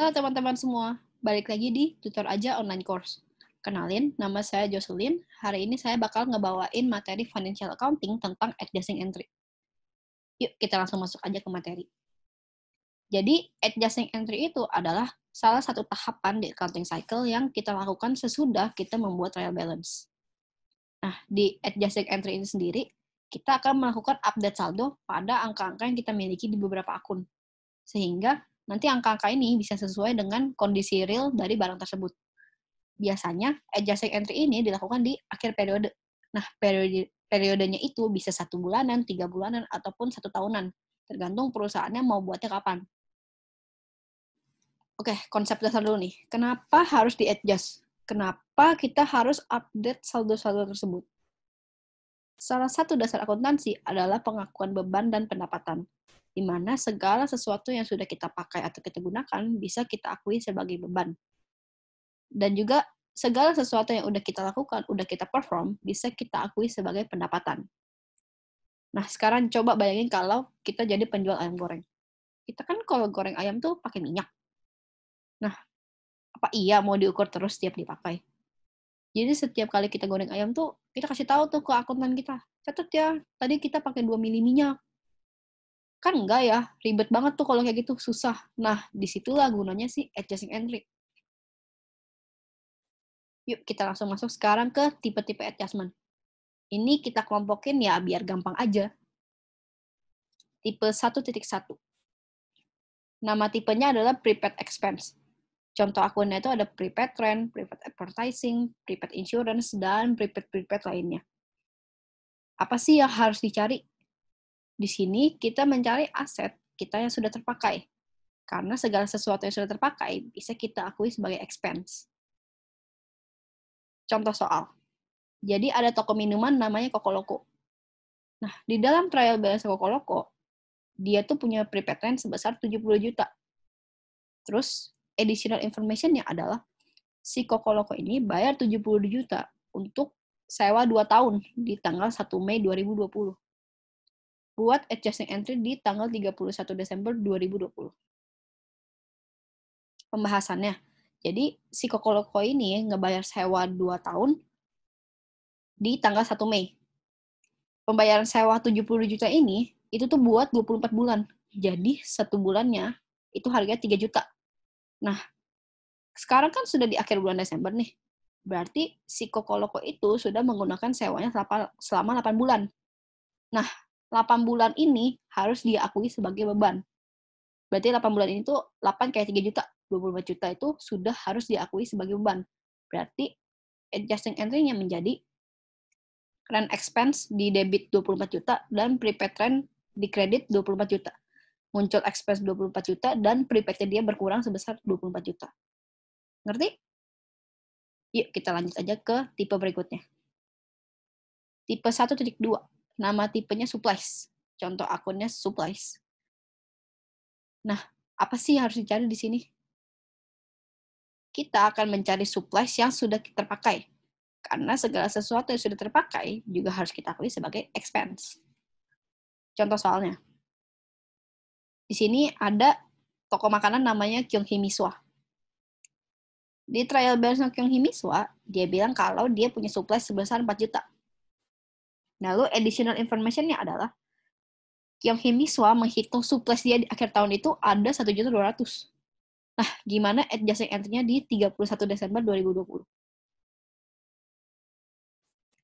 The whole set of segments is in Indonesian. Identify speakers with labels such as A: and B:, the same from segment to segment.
A: Halo teman-teman semua, balik lagi di Tutor Aja Online Course. Kenalin, nama saya Jocelyn. Hari ini saya bakal ngebawain materi Financial Accounting tentang Adjusting Entry. Yuk, kita langsung masuk aja ke materi. Jadi, Adjusting Entry itu adalah salah satu tahapan di accounting cycle yang kita lakukan sesudah kita membuat trial balance. Nah, di Adjusting Entry ini sendiri, kita akan melakukan update saldo pada angka-angka yang kita miliki di beberapa akun. Sehingga nanti angka-angka ini bisa sesuai dengan kondisi real dari barang tersebut. Biasanya, adjusting entry ini dilakukan di akhir periode. Nah, periode periodenya itu bisa satu bulanan, tiga bulanan, ataupun satu tahunan, tergantung perusahaannya mau buatnya kapan. Oke, konsep dasar dulu nih. Kenapa harus di-adjust? Kenapa kita harus update saldo-saldo tersebut? Salah satu dasar akuntansi adalah pengakuan beban dan pendapatan di mana segala sesuatu yang sudah kita pakai atau kita gunakan bisa kita akui sebagai beban. Dan juga segala sesuatu yang udah kita lakukan, udah kita perform, bisa kita akui sebagai pendapatan. Nah, sekarang coba bayangin kalau kita jadi penjual ayam goreng. Kita kan kalau goreng ayam tuh pakai minyak. Nah, apa iya mau diukur terus setiap dipakai? Jadi setiap kali kita goreng ayam tuh, kita kasih tahu tuh ke akuntan kita. Catat ya, tadi kita pakai 2 mili minyak kan enggak ya ribet banget tuh kalau kayak gitu susah nah disitulah gunanya sih adjusting entry yuk kita langsung masuk sekarang ke tipe-tipe adjustment ini kita kelompokin ya biar gampang aja tipe 1.1 nama tipenya adalah prepaid expense contoh akunnya itu ada prepaid rent prepaid advertising prepaid insurance dan prepaid prepaid lainnya apa sih yang harus dicari di sini kita mencari aset kita yang sudah terpakai. Karena segala sesuatu yang sudah terpakai bisa kita akui sebagai expense. Contoh soal. Jadi ada toko minuman namanya Kokoloko. Nah, di dalam trial balance Kokoloko, dia tuh punya prepaid rent sebesar 70 juta. Terus, additional information-nya adalah si Kokoloko ini bayar 70 juta untuk sewa 2 tahun di tanggal 1 Mei 2020 buat adjusting entry di tanggal 31 Desember 2020. Pembahasannya. Jadi si Kokoloko ini ngebayar sewa 2 tahun di tanggal 1 Mei. Pembayaran sewa 70 juta ini itu tuh buat 24 bulan. Jadi satu bulannya itu harganya 3 juta. Nah, sekarang kan sudah di akhir bulan Desember nih. Berarti si Kokoloko itu sudah menggunakan sewanya selama 8 bulan. Nah, 8 bulan ini harus diakui sebagai beban. Berarti 8 bulan ini tuh 8 kayak 3 juta, 25 juta itu sudah harus diakui sebagai beban. Berarti adjusting entry-nya menjadi rent expense di debit 24 juta dan prepaid rent di kredit 24 juta. Muncul expense 24 juta dan prepaid-nya dia berkurang sebesar 24 juta. Ngerti? Yuk kita lanjut aja ke tipe berikutnya. Tipe 1.2 Nama tipenya supplies. Contoh akunnya supplies. Nah, apa sih yang harus dicari di sini? Kita akan mencari supplies yang sudah terpakai. Karena segala sesuatu yang sudah terpakai juga harus kita akui sebagai expense. Contoh soalnya. Di sini ada toko makanan namanya Kyung Miswa. Di trial balance Kyung Miswa, dia bilang kalau dia punya supplies sebesar 4 juta Lalu nah, additional informationnya adalah Kyung Miswa menghitung surplus dia di akhir tahun itu ada 1.200. Nah, gimana adjusting entry-nya di 31 Desember 2020?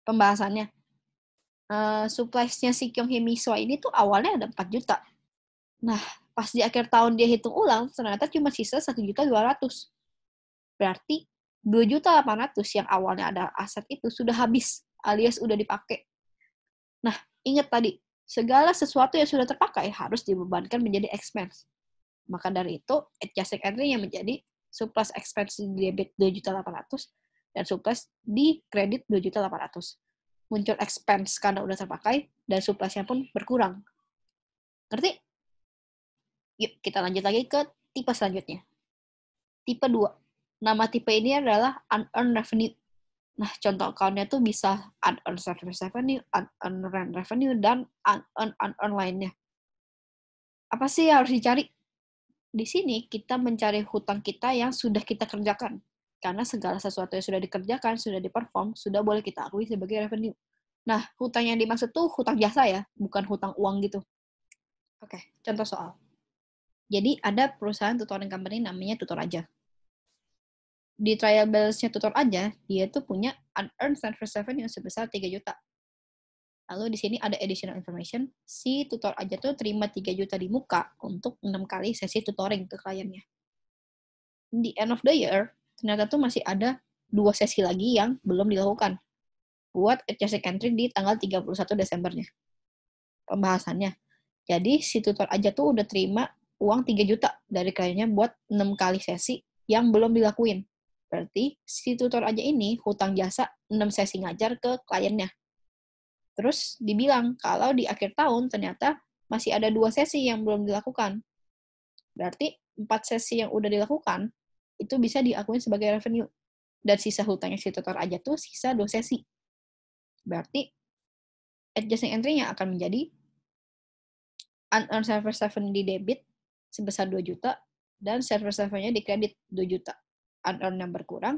A: Pembahasannya. Uh, eh, supplies-nya si Kyung Miswa ini tuh awalnya ada 4 juta. Nah, pas di akhir tahun dia hitung ulang, ternyata cuma sisa juta 1.200. Berarti juta 2.800 yang awalnya ada aset itu sudah habis alias udah dipakai. Nah, ingat tadi, segala sesuatu yang sudah terpakai harus dibebankan menjadi expense. Maka dari itu, adjusted entry yang menjadi surplus expense di debit 2.800 dan surplus di kredit 2.800. Muncul expense karena udah terpakai dan surplusnya pun berkurang. Ngerti? Yuk, kita lanjut lagi ke tipe selanjutnya. Tipe 2. Nama tipe ini adalah unearned revenue Nah, contoh account-nya tuh bisa unearned service revenue, unearned rent revenue, dan unearned online nya Apa sih yang harus dicari? Di sini kita mencari hutang kita yang sudah kita kerjakan. Karena segala sesuatu yang sudah dikerjakan, sudah diperform, sudah boleh kita akui sebagai revenue. Nah, hutang yang dimaksud tuh hutang jasa ya, bukan hutang uang gitu. Oke, contoh soal. Jadi ada perusahaan tutoring company namanya Tutor aja di trial balance-nya tutor aja, dia tuh punya unearned transfer seven yang sebesar 3 juta. Lalu di sini ada additional information, si tutor aja tuh terima 3 juta di muka untuk 6 kali sesi tutoring ke kliennya. Di end of the year, ternyata tuh masih ada dua sesi lagi yang belum dilakukan buat adjusting entry di tanggal 31 Desembernya. Pembahasannya. Jadi si tutor aja tuh udah terima uang 3 juta dari kliennya buat 6 kali sesi yang belum dilakuin. Berarti si tutor aja ini hutang jasa 6 sesi ngajar ke kliennya. Terus dibilang kalau di akhir tahun ternyata masih ada dua sesi yang belum dilakukan. Berarti empat sesi yang udah dilakukan itu bisa diakui sebagai revenue. Dan sisa hutangnya si tutor aja tuh sisa dua sesi. Berarti adjusting entry-nya akan menjadi unearned server 7 di debit sebesar 2 juta dan server servernya di kredit 2 juta outbound yang berkurang,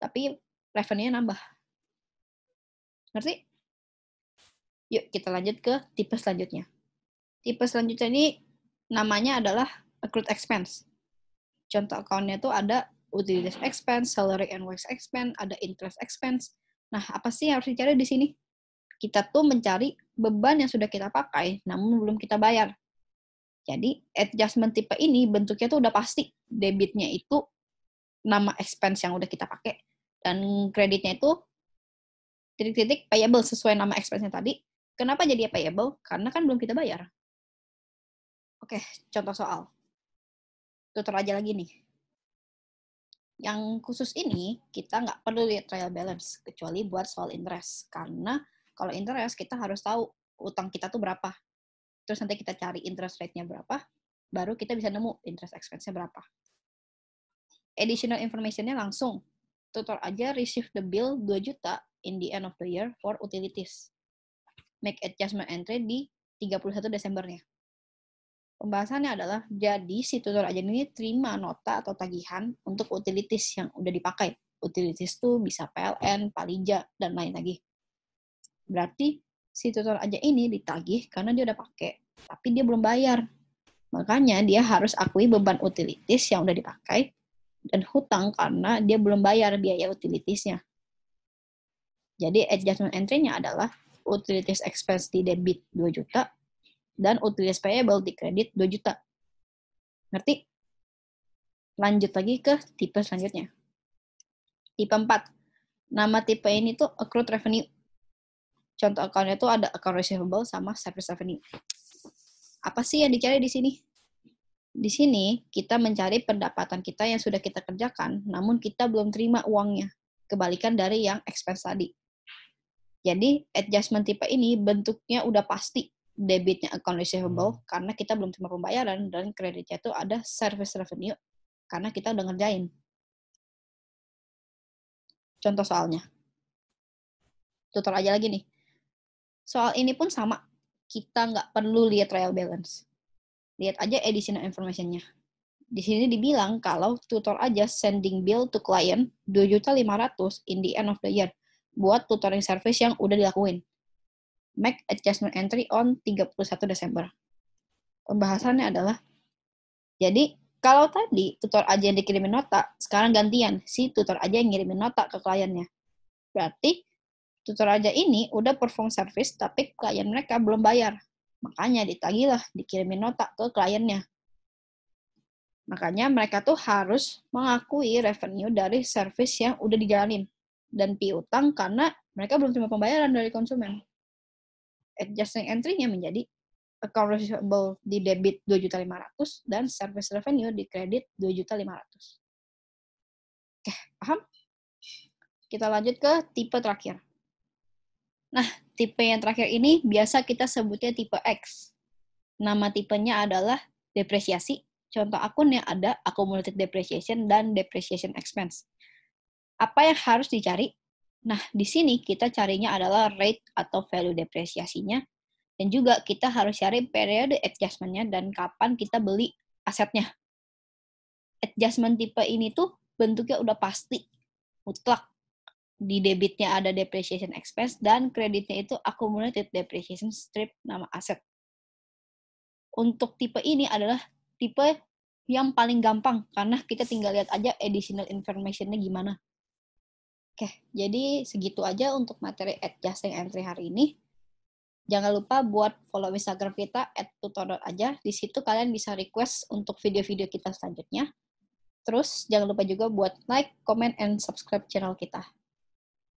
A: tapi revenue-nya nambah. Ngerti? Yuk, kita lanjut ke tipe selanjutnya. Tipe selanjutnya ini namanya adalah accrued expense. Contoh account-nya itu ada utilities expense, salary and wage expense, ada interest expense. Nah, apa sih yang harus dicari di sini? Kita tuh mencari beban yang sudah kita pakai, namun belum kita bayar. Jadi, adjustment tipe ini bentuknya tuh udah pasti. Debitnya itu nama expense yang udah kita pakai dan kreditnya itu titik-titik payable sesuai nama expense-nya tadi. Kenapa jadi payable? Karena kan belum kita bayar. Oke, contoh soal. Tutor aja lagi nih. Yang khusus ini, kita nggak perlu lihat trial balance, kecuali buat soal interest. Karena kalau interest, kita harus tahu utang kita tuh berapa. Terus nanti kita cari interest rate-nya berapa, baru kita bisa nemu interest expense-nya berapa additional informationnya langsung. Tutor aja receive the bill 2 juta in the end of the year for utilities. Make adjustment entry di 31 Desembernya. Pembahasannya adalah, jadi si tutor aja ini terima nota atau tagihan untuk utilities yang udah dipakai. Utilities itu bisa PLN, Palija, dan lain lagi. Berarti si tutor aja ini ditagih karena dia udah pakai, tapi dia belum bayar. Makanya dia harus akui beban utilities yang udah dipakai dan hutang karena dia belum bayar biaya utilitiesnya. Jadi adjustment entry-nya adalah utilities expense di debit 2 juta dan utilities payable di kredit 2 juta. Ngerti? Lanjut lagi ke tipe selanjutnya. Tipe 4. Nama tipe ini tuh accrued revenue. Contoh akunnya tuh ada account receivable sama service revenue. Apa sih yang dicari di sini? Di sini kita mencari pendapatan kita yang sudah kita kerjakan, namun kita belum terima uangnya. Kebalikan dari yang expense tadi. Jadi adjustment tipe ini bentuknya udah pasti debitnya account receivable hmm. karena kita belum terima pembayaran dan kreditnya itu ada service revenue karena kita udah ngerjain. Contoh soalnya. Tutor aja lagi nih. Soal ini pun sama. Kita nggak perlu lihat trial balance Lihat aja additional information-nya. Di sini dibilang kalau tutor aja sending bill to client 2.500 in the end of the year buat tutoring service yang udah dilakuin. Make adjustment entry on 31 Desember. Pembahasannya adalah jadi kalau tadi tutor aja yang dikirimin nota, sekarang gantian si tutor aja yang ngirimin nota ke kliennya. Berarti tutor aja ini udah perform service tapi klien mereka belum bayar. Makanya ditagihlah, dikirimin nota ke kliennya. Makanya mereka tuh harus mengakui revenue dari service yang udah dijalanin dan piutang karena mereka belum terima pembayaran dari konsumen. Adjusting entry-nya menjadi account receivable di debit 2.500 dan service revenue di kredit 2.500. Oke, paham? Kita lanjut ke tipe terakhir. Nah, tipe yang terakhir ini biasa kita sebutnya tipe X. Nama tipenya adalah depresiasi. Contoh akun yang ada accumulated depreciation dan depreciation expense. Apa yang harus dicari? Nah, di sini kita carinya adalah rate atau value depresiasinya. Dan juga kita harus cari periode adjustment-nya dan kapan kita beli asetnya. Adjustment tipe ini tuh bentuknya udah pasti, mutlak di debitnya ada depreciation expense dan kreditnya itu accumulated depreciation strip nama aset. Untuk tipe ini adalah tipe yang paling gampang karena kita tinggal lihat aja additional informationnya gimana. Oke, jadi segitu aja untuk materi adjusting entry hari ini. Jangan lupa buat follow Instagram kita at tutorial aja. Di situ kalian bisa request untuk video-video kita selanjutnya. Terus jangan lupa juga buat like, comment, and subscribe channel kita.